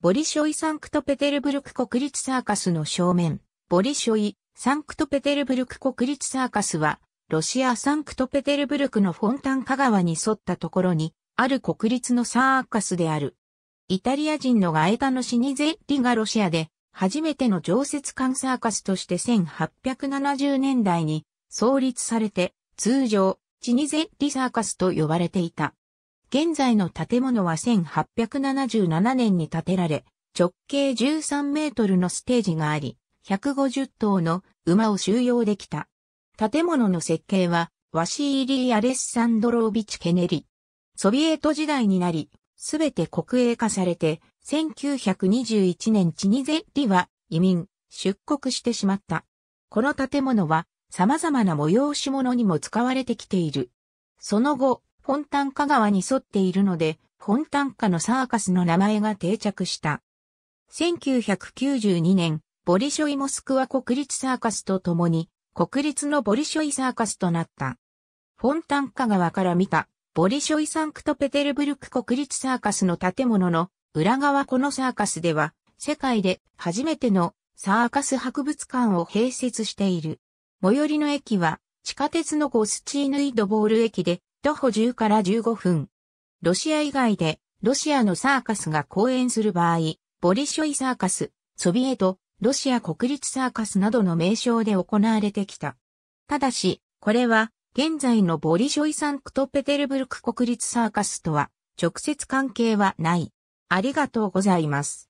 ボリショイ・サンクトペテルブルク国立サーカスの正面、ボリショイ・サンクトペテルブルク国立サーカスは、ロシア・サンクトペテルブルクのフォンタンカ川に沿ったところに、ある国立のサーカスである。イタリア人のガエタのシニゼッリがロシアで、初めての常設館サーカスとして1870年代に創立されて、通常、チニゼッリサーカスと呼ばれていた。現在の建物は1877年に建てられ、直径13メートルのステージがあり、150頭の馬を収容できた。建物の設計は、ワシーリー・アレッサンドロービチ・ケネリ。ソビエト時代になり、すべて国営化されて、1921年チニゼッリは移民、出国してしまった。この建物は様々な催し物にも使われてきている。その後、本ンカ川に沿っているので、本ンカのサーカスの名前が定着した。1992年、ボリショイモスクワ国立サーカスと共に、国立のボリショイサーカスとなった。フォンタンカ川から見た、ボリショイサンクトペテルブルク国立サーカスの建物の裏側このサーカスでは、世界で初めてのサーカス博物館を併設している。最寄りの駅は、地下鉄のゴスチーヌイドボール駅で、徒歩10から15分。ロシア以外で、ロシアのサーカスが公演する場合、ボリショイサーカス、ソビエト、ロシア国立サーカスなどの名称で行われてきた。ただし、これは、現在のボリショイサンクトペテルブルク国立サーカスとは、直接関係はない。ありがとうございます。